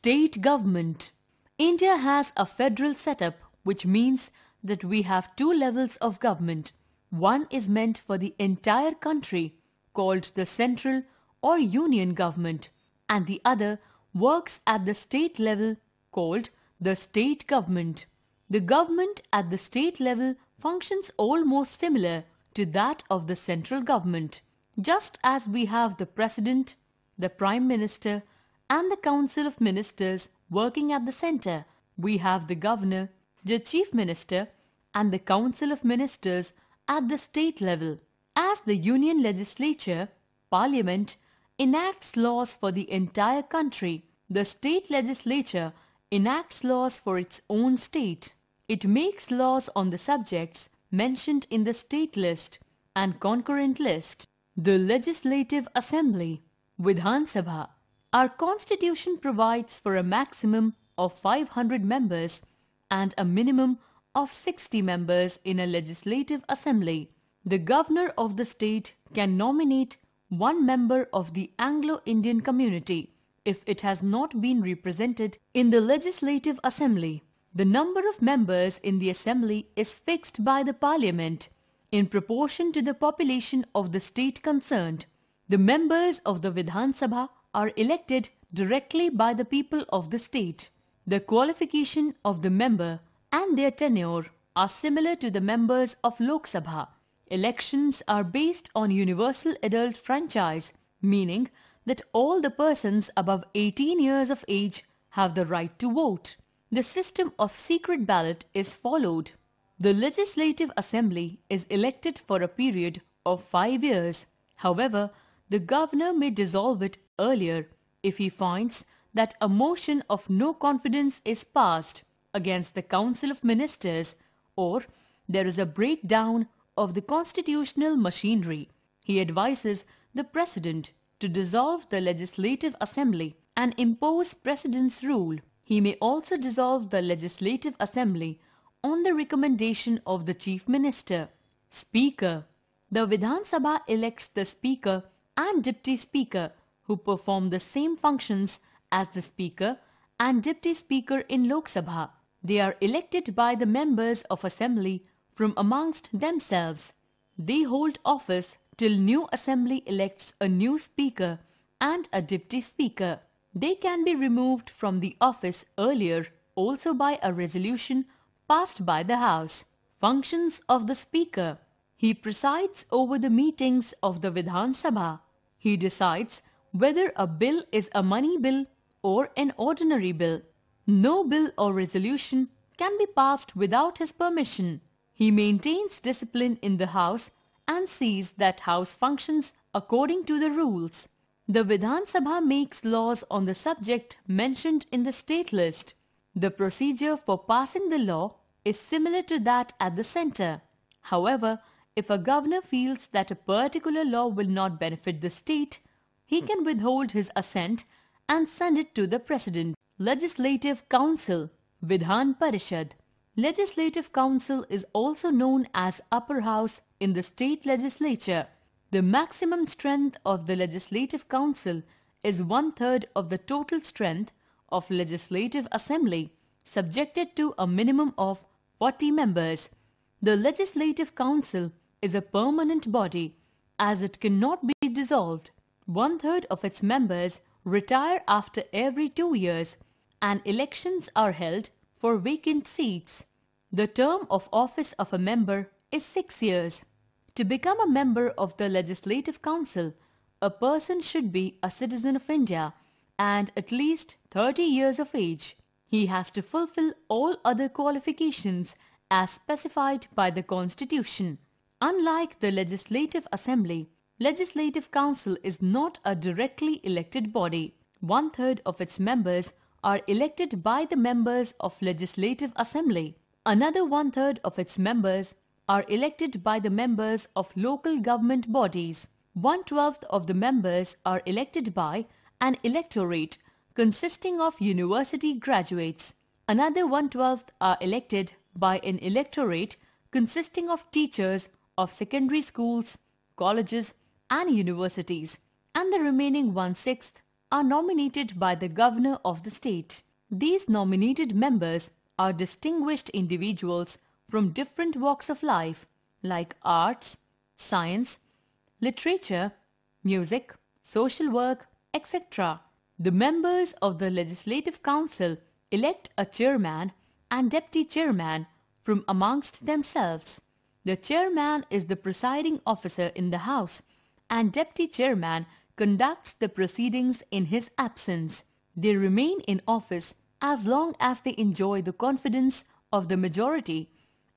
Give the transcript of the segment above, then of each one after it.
state government. India has a federal setup which means that we have two levels of government. One is meant for the entire country called the central or union government and the other works at the state level called the state government. The government at the state level functions almost similar to that of the central government. Just as we have the president, the prime minister and the Council of Ministers working at the centre. We have the Governor, the Chief Minister and the Council of Ministers at the state level. As the Union Legislature, Parliament, enacts laws for the entire country, the state legislature enacts laws for its own state. It makes laws on the subjects mentioned in the state list and concurrent list. The Legislative Assembly, Vidhan Sabha, our constitution provides for a maximum of 500 members and a minimum of 60 members in a legislative assembly. The governor of the state can nominate one member of the Anglo-Indian community if it has not been represented in the legislative assembly. The number of members in the assembly is fixed by the parliament in proportion to the population of the state concerned. The members of the Vidhan Sabha are elected directly by the people of the state. The qualification of the member and their tenure are similar to the members of Lok Sabha. Elections are based on universal adult franchise, meaning that all the persons above 18 years of age have the right to vote. The system of secret ballot is followed. The Legislative Assembly is elected for a period of five years. However, the governor may dissolve it earlier if he finds that a motion of no confidence is passed against the Council of Ministers or there is a breakdown of the constitutional machinery. He advises the President to dissolve the Legislative Assembly and impose President's rule. He may also dissolve the Legislative Assembly on the recommendation of the Chief Minister. Speaker The Vidhan Sabha elects the Speaker and Deputy Speaker who perform the same functions as the Speaker and Deputy Speaker in Lok Sabha. They are elected by the members of Assembly from amongst themselves. They hold office till new Assembly elects a new Speaker and a Deputy Speaker. They can be removed from the office earlier also by a resolution passed by the House. Functions of the Speaker He presides over the meetings of the Vidhan Sabha. He decides whether a bill is a money bill or an ordinary bill. No bill or resolution can be passed without his permission. He maintains discipline in the House and sees that House functions according to the rules. The Vidhan Sabha makes laws on the subject mentioned in the state list. The procedure for passing the law is similar to that at the centre. However, if a governor feels that a particular law will not benefit the state, he can withhold his assent and send it to the President. Legislative Council Vidhan Parishad Legislative Council is also known as upper house in the state legislature. The maximum strength of the Legislative Council is one-third of the total strength of Legislative Assembly, subjected to a minimum of 40 members. The Legislative Council is a permanent body as it cannot be dissolved. One third of its members retire after every two years and elections are held for vacant seats. The term of office of a member is six years. To become a member of the Legislative Council, a person should be a citizen of India and at least 30 years of age. He has to fulfill all other qualifications as specified by the Constitution. Unlike the Legislative Assembly, Legislative Council is not a directly elected body. One third of its members are elected by the members of Legislative Assembly. Another one third of its members are elected by the members of local government bodies. One twelfth of the members are elected by an electorate consisting of university graduates. Another one twelfth are elected by an electorate consisting of teachers of secondary schools, colleges, and universities, and the remaining one-sixth are nominated by the governor of the state. These nominated members are distinguished individuals from different walks of life like arts, science, literature, music, social work, etc. The members of the Legislative Council elect a chairman and deputy chairman from amongst themselves. The chairman is the presiding officer in the House and deputy chairman conducts the proceedings in his absence. They remain in office as long as they enjoy the confidence of the majority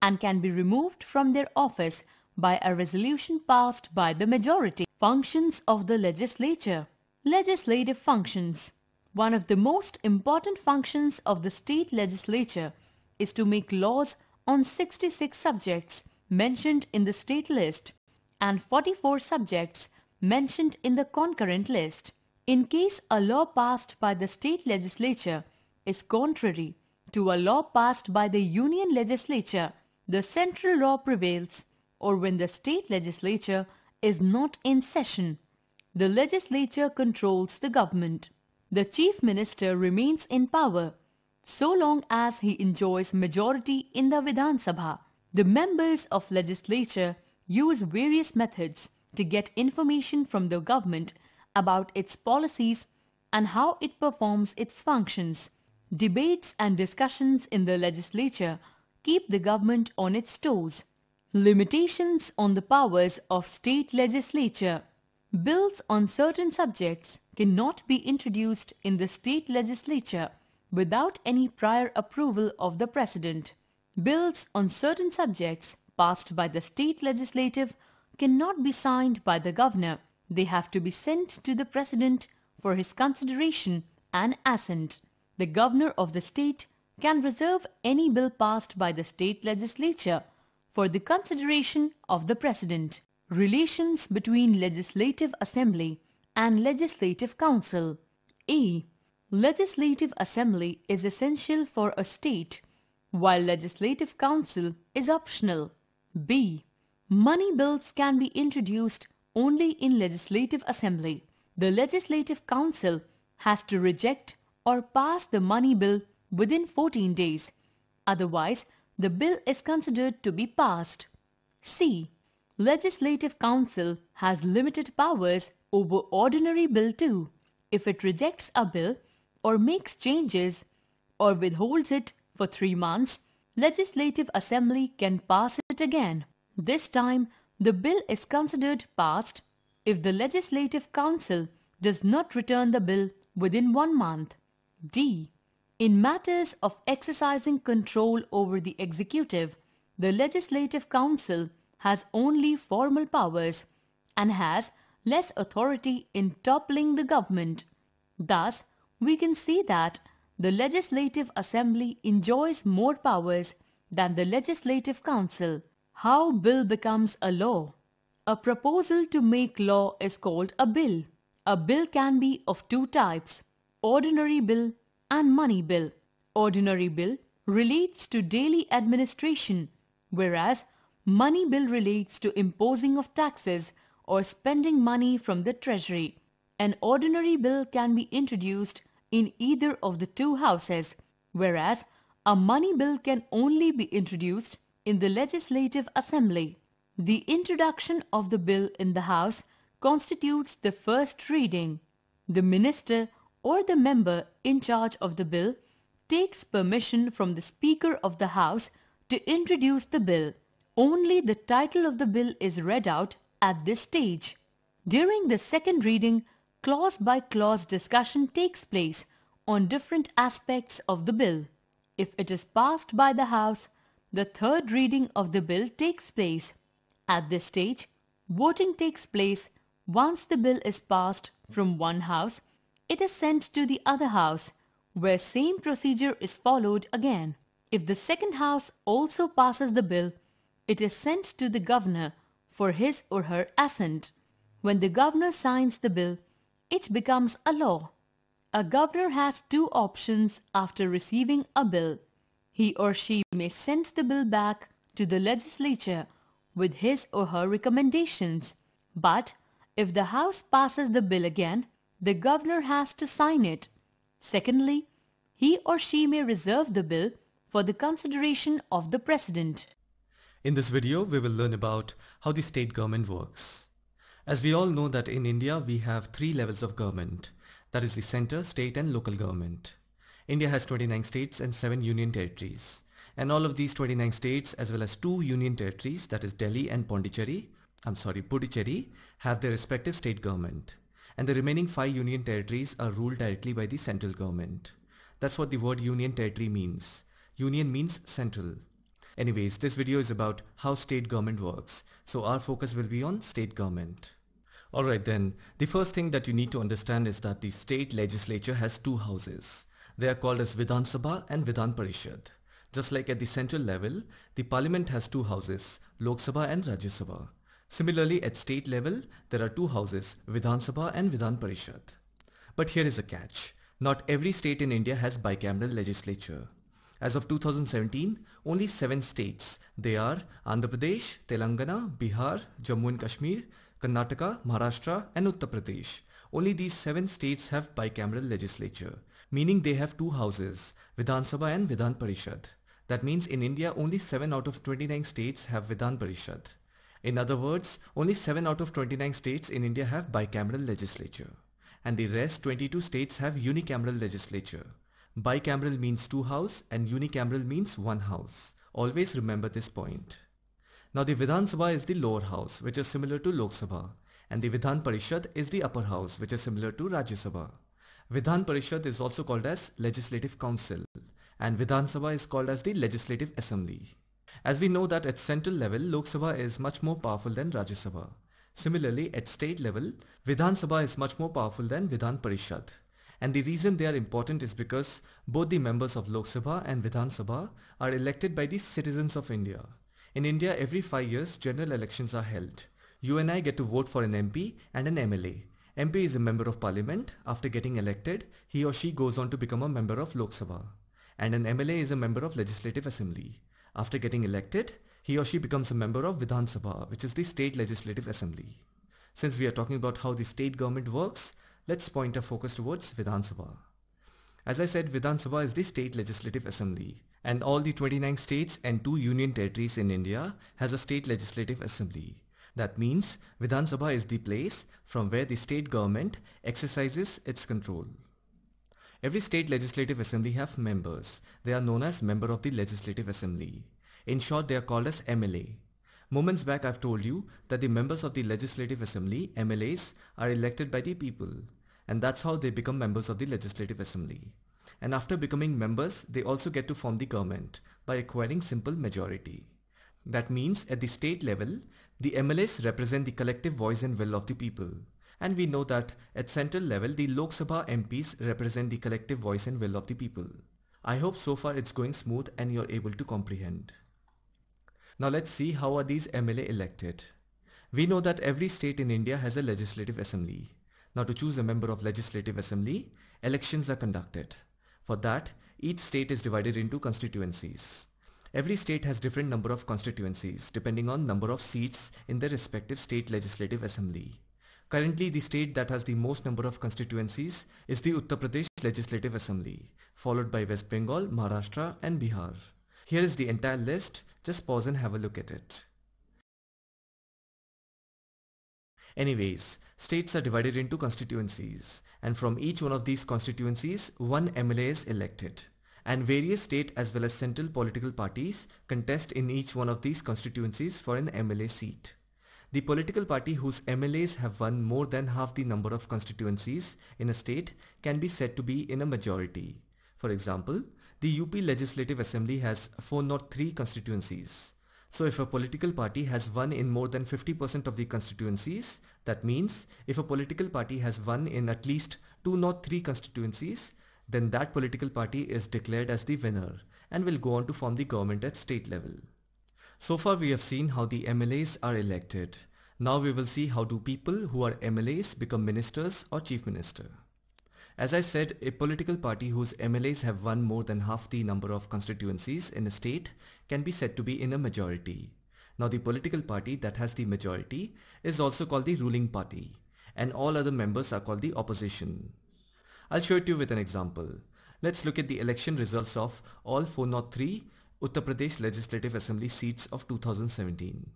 and can be removed from their office by a resolution passed by the majority. Functions of the legislature. Legislative functions. One of the most important functions of the state legislature is to make laws on 66 subjects mentioned in the state list and 44 subjects mentioned in the concurrent list. In case a law passed by the state legislature is contrary to a law passed by the union legislature, the central law prevails or when the state legislature is not in session. The legislature controls the government. The chief minister remains in power so long as he enjoys majority in the Vidhan Sabha. The members of legislature use various methods to get information from the government about its policies and how it performs its functions. Debates and discussions in the legislature keep the government on its toes. Limitations on the powers of state legislature. Bills on certain subjects cannot be introduced in the state legislature without any prior approval of the president. Bills on certain subjects passed by the state legislative cannot be signed by the governor. They have to be sent to the president for his consideration and assent. The governor of the state can reserve any bill passed by the state legislature for the consideration of the president. Relations between Legislative Assembly and Legislative Council. A. Legislative Assembly is essential for a state, while Legislative Council is optional. B. Money bills can be introduced only in Legislative Assembly. The Legislative Council has to reject or pass the money bill within 14 days. Otherwise, the bill is considered to be passed. C. Legislative Council has limited powers over ordinary bill too. If it rejects a bill or makes changes or withholds it for three months, Legislative Assembly can pass it again. This time, the bill is considered passed if the Legislative Council does not return the bill within one month. D. In matters of exercising control over the executive, the Legislative Council has only formal powers and has less authority in toppling the government. Thus, we can see that the Legislative Assembly enjoys more powers than the Legislative Council. How bill becomes a law? A proposal to make law is called a bill. A bill can be of two types, ordinary bill and money bill. Ordinary bill relates to daily administration, whereas money bill relates to imposing of taxes or spending money from the treasury. An ordinary bill can be introduced in either of the two houses, whereas a money bill can only be introduced in the Legislative Assembly. The introduction of the bill in the House constitutes the first reading. The minister or the member in charge of the bill takes permission from the Speaker of the House to introduce the bill. Only the title of the bill is read out at this stage. During the second reading, clause by clause discussion takes place on different aspects of the bill. If it is passed by the House, the third reading of the bill takes place. At this stage, voting takes place once the bill is passed from one house, it is sent to the other house, where same procedure is followed again. If the second house also passes the bill, it is sent to the governor for his or her assent. When the governor signs the bill, it becomes a law. A governor has two options after receiving a bill. He or she may send the bill back to the legislature with his or her recommendations. But if the House passes the bill again, the governor has to sign it. Secondly, he or she may reserve the bill for the consideration of the president. In this video, we will learn about how the state government works. As we all know that in India we have three levels of government. That is the center, state and local government. India has 29 states and 7 union territories. And all of these 29 states as well as two union territories that is Delhi and Pondicherry, I'm sorry, Puducherry have their respective state government. And the remaining 5 union territories are ruled directly by the central government. That's what the word union territory means. Union means central. Anyways, this video is about how state government works. So our focus will be on state government. Alright then, the first thing that you need to understand is that the state legislature has two houses. They are called as Vidhan Sabha and Vidhan Parishad. Just like at the central level, the parliament has two houses, Lok Sabha and Rajya Sabha. Similarly, at state level, there are two houses, Vidhan Sabha and Vidhan Parishad. But here is a catch. Not every state in India has bicameral legislature. As of 2017, only seven states. They are Andhra Pradesh, Telangana, Bihar, Jammu and Kashmir, Karnataka, Maharashtra and Uttar Pradesh. Only these seven states have bicameral legislature, meaning they have two houses, Vidhan Sabha and Vidhan Parishad. That means in India only 7 out of 29 states have Vidhan Parishad. In other words, only 7 out of 29 states in India have bicameral legislature. And the rest 22 states have unicameral legislature. Bicameral means two house and unicameral means one house. Always remember this point. Now the Vidhan Sabha is the lower house which is similar to Lok Sabha and the Vidhan Parishad is the upper house which is similar to Rajya Sabha. Vidhan Parishad is also called as Legislative Council and Vidhan Sabha is called as the Legislative Assembly. As we know that at central level, Lok Sabha is much more powerful than Rajya Sabha. Similarly, at state level, Vidhan Sabha is much more powerful than Vidhan Parishad. And the reason they are important is because both the members of Lok Sabha and Vidhan Sabha are elected by the citizens of India. In India, every five years, general elections are held. You and I get to vote for an MP and an MLA. MP is a member of parliament. After getting elected, he or she goes on to become a member of Lok Sabha. And an MLA is a member of legislative assembly. After getting elected, he or she becomes a member of Vidhan Sabha, which is the state legislative assembly. Since we are talking about how the state government works, Let's point our focus towards Vidhan Sabha. As I said, Vidhan Sabha is the state legislative assembly and all the 29 states and two union territories in India has a state legislative assembly. That means Vidhan Sabha is the place from where the state government exercises its control. Every state legislative assembly have members. They are known as member of the legislative assembly. In short, they are called as MLA. Moments back I've told you that the members of the legislative assembly, MLAs, are elected by the people and that's how they become members of the Legislative Assembly. And after becoming members, they also get to form the government by acquiring simple majority. That means at the state level, the MLAs represent the collective voice and will of the people. And we know that at central level, the Lok Sabha MPs represent the collective voice and will of the people. I hope so far it's going smooth and you're able to comprehend. Now let's see how are these MLA elected. We know that every state in India has a legislative assembly now to choose a member of Legislative Assembly, elections are conducted. For that, each state is divided into constituencies. Every state has different number of constituencies depending on number of seats in their respective state legislative assembly. Currently, the state that has the most number of constituencies is the Uttar Pradesh Legislative Assembly, followed by West Bengal, Maharashtra and Bihar. Here is the entire list, just pause and have a look at it. Anyways, states are divided into constituencies and from each one of these constituencies, one MLA is elected. And various state as well as central political parties contest in each one of these constituencies for an MLA seat. The political party whose MLAs have won more than half the number of constituencies in a state can be said to be in a majority. For example, the UP Legislative Assembly has 403 constituencies. So if a political party has won in more than 50% of the constituencies, that means if a political party has won in at least two not three constituencies, then that political party is declared as the winner and will go on to form the government at state level. So far we have seen how the MLAs are elected. Now we will see how do people who are MLAs become ministers or chief minister. As I said, a political party whose MLAs have won more than half the number of constituencies in a state can be said to be in a majority. Now the political party that has the majority is also called the ruling party and all other members are called the opposition. I'll show it to you with an example. Let's look at the election results of all 403 Uttar Pradesh Legislative Assembly seats of 2017.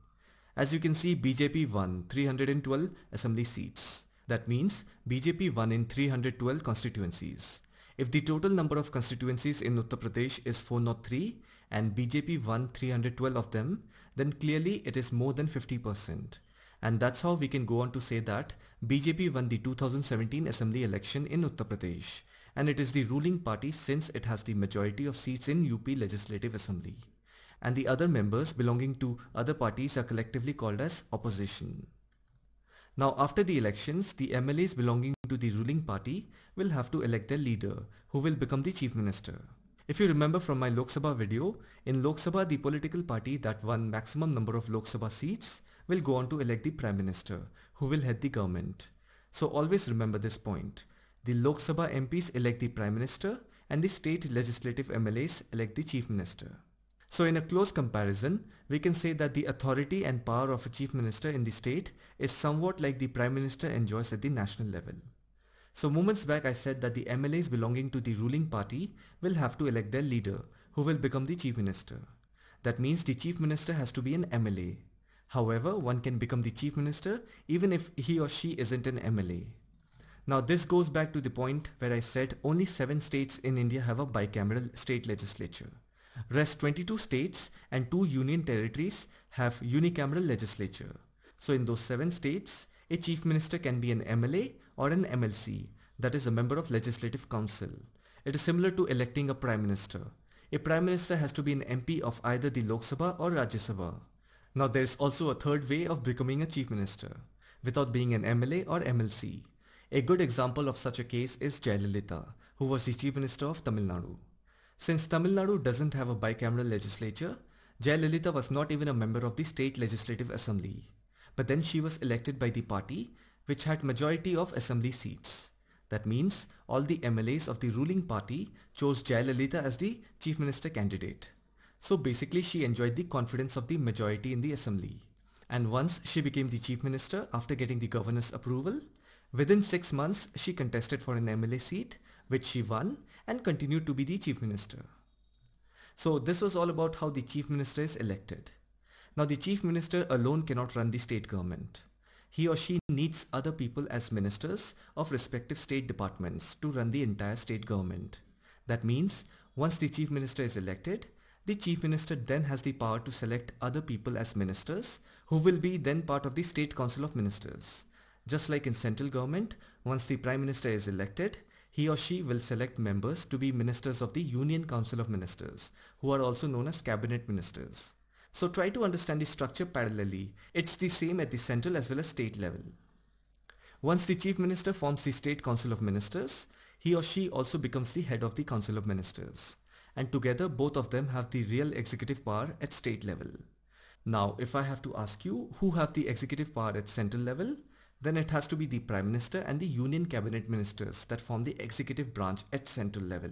As you can see, BJP won 312 assembly seats. That means BJP won in 312 constituencies. If the total number of constituencies in Uttar Pradesh is 403 and BJP won 312 of them, then clearly it is more than 50%. And that's how we can go on to say that BJP won the 2017 assembly election in Uttar Pradesh and it is the ruling party since it has the majority of seats in UP Legislative Assembly. And the other members belonging to other parties are collectively called as opposition. Now after the elections, the MLAs belonging to the ruling party will have to elect their leader, who will become the chief minister. If you remember from my Lok Sabha video, in Lok Sabha the political party that won maximum number of Lok Sabha seats will go on to elect the Prime Minister, who will head the government. So always remember this point. The Lok Sabha MPs elect the Prime Minister and the state legislative MLAs elect the Chief Minister. So in a close comparison, we can say that the authority and power of a chief minister in the state is somewhat like the prime minister enjoys at the national level. So moments back I said that the MLAs belonging to the ruling party will have to elect their leader, who will become the chief minister. That means the chief minister has to be an MLA. However, one can become the chief minister even if he or she isn't an MLA. Now this goes back to the point where I said only 7 states in India have a bicameral state legislature. Rest 22 states and two union territories have unicameral legislature. So in those seven states, a chief minister can be an MLA or an MLC, that is a member of legislative council. It is similar to electing a prime minister. A prime minister has to be an MP of either the Lok Sabha or Rajya Sabha. Now there is also a third way of becoming a chief minister, without being an MLA or MLC. A good example of such a case is Jayalalitha, who was the chief minister of Tamil Nadu. Since Tamil Nadu doesn't have a bicameral legislature, Jayalalitha was not even a member of the state legislative assembly. But then she was elected by the party, which had majority of assembly seats. That means all the MLAs of the ruling party chose Jayalalitha as the chief minister candidate. So basically she enjoyed the confidence of the majority in the assembly. And once she became the chief minister after getting the governor's approval, within six months she contested for an MLA seat, which she won and continued to be the chief minister. So this was all about how the chief minister is elected. Now the chief minister alone cannot run the state government. He or she needs other people as ministers of respective state departments to run the entire state government. That means once the chief minister is elected, the chief minister then has the power to select other people as ministers who will be then part of the state council of ministers. Just like in central government, once the prime minister is elected, he or she will select members to be ministers of the Union Council of Ministers, who are also known as cabinet ministers. So try to understand the structure parallelly. It's the same at the central as well as state level. Once the chief minister forms the state council of ministers, he or she also becomes the head of the council of ministers. And together both of them have the real executive power at state level. Now if I have to ask you who have the executive power at central level, then it has to be the Prime Minister and the Union Cabinet Ministers that form the executive branch at central level.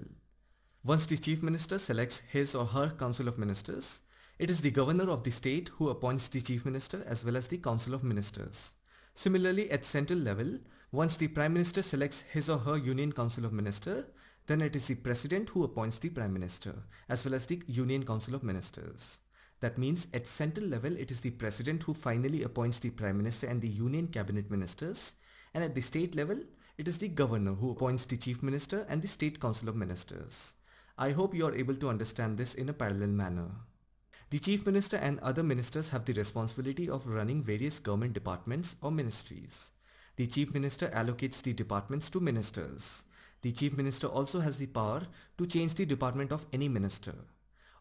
Once the Chief Minister selects his or her Council of Ministers, it is the Governor of the state who appoints the Chief Minister as well as the Council of Ministers. Similarly, at central level, once the Prime Minister selects his or her Union Council of Minister, then it is the President who appoints the Prime Minister as well as the Union Council of Ministers. That means at central level, it is the president who finally appoints the prime minister and the union cabinet ministers. And at the state level, it is the governor who appoints the chief minister and the state council of ministers. I hope you are able to understand this in a parallel manner. The chief minister and other ministers have the responsibility of running various government departments or ministries. The chief minister allocates the departments to ministers. The chief minister also has the power to change the department of any minister.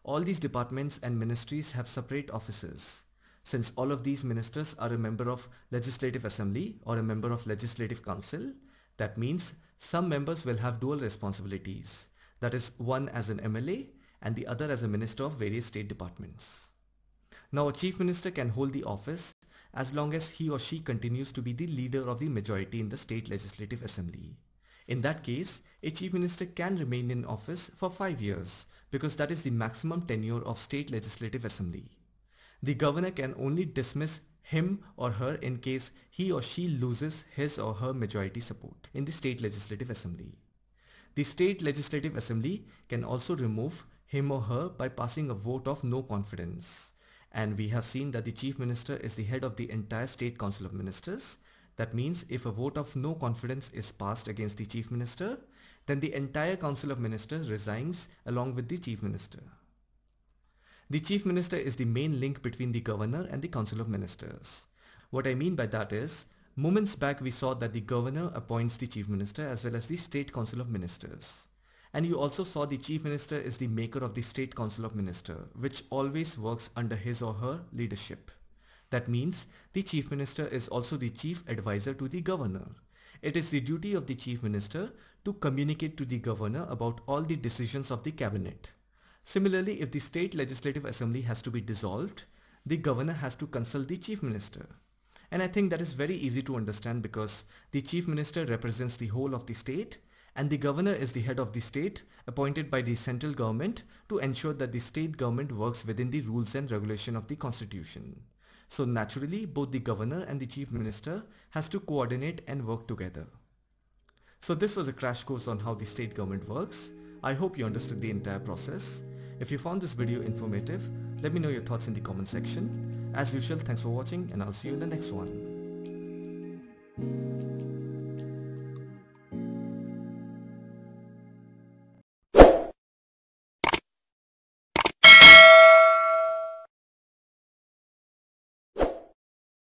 All these departments and ministries have separate offices since all of these ministers are a member of legislative assembly or a member of legislative council that means some members will have dual responsibilities that is one as an mla and the other as a minister of various state departments now a chief minister can hold the office as long as he or she continues to be the leader of the majority in the state legislative assembly in that case, a chief minister can remain in office for five years because that is the maximum tenure of state legislative assembly. The governor can only dismiss him or her in case he or she loses his or her majority support in the state legislative assembly. The state legislative assembly can also remove him or her by passing a vote of no confidence. And we have seen that the chief minister is the head of the entire state council of ministers that means if a vote of no confidence is passed against the chief minister, then the entire council of ministers resigns along with the chief minister. The chief minister is the main link between the governor and the council of ministers. What I mean by that is, moments back we saw that the governor appoints the chief minister as well as the state council of ministers. And you also saw the chief minister is the maker of the state council of minister, which always works under his or her leadership. That means the chief minister is also the chief advisor to the governor. It is the duty of the chief minister to communicate to the governor about all the decisions of the cabinet. Similarly, if the state legislative assembly has to be dissolved, the governor has to consult the chief minister. And I think that is very easy to understand because the chief minister represents the whole of the state and the governor is the head of the state appointed by the central government to ensure that the state government works within the rules and regulation of the constitution. So naturally, both the governor and the chief minister has to coordinate and work together. So this was a crash course on how the state government works. I hope you understood the entire process. If you found this video informative, let me know your thoughts in the comment section. As usual, thanks for watching and I'll see you in the next one.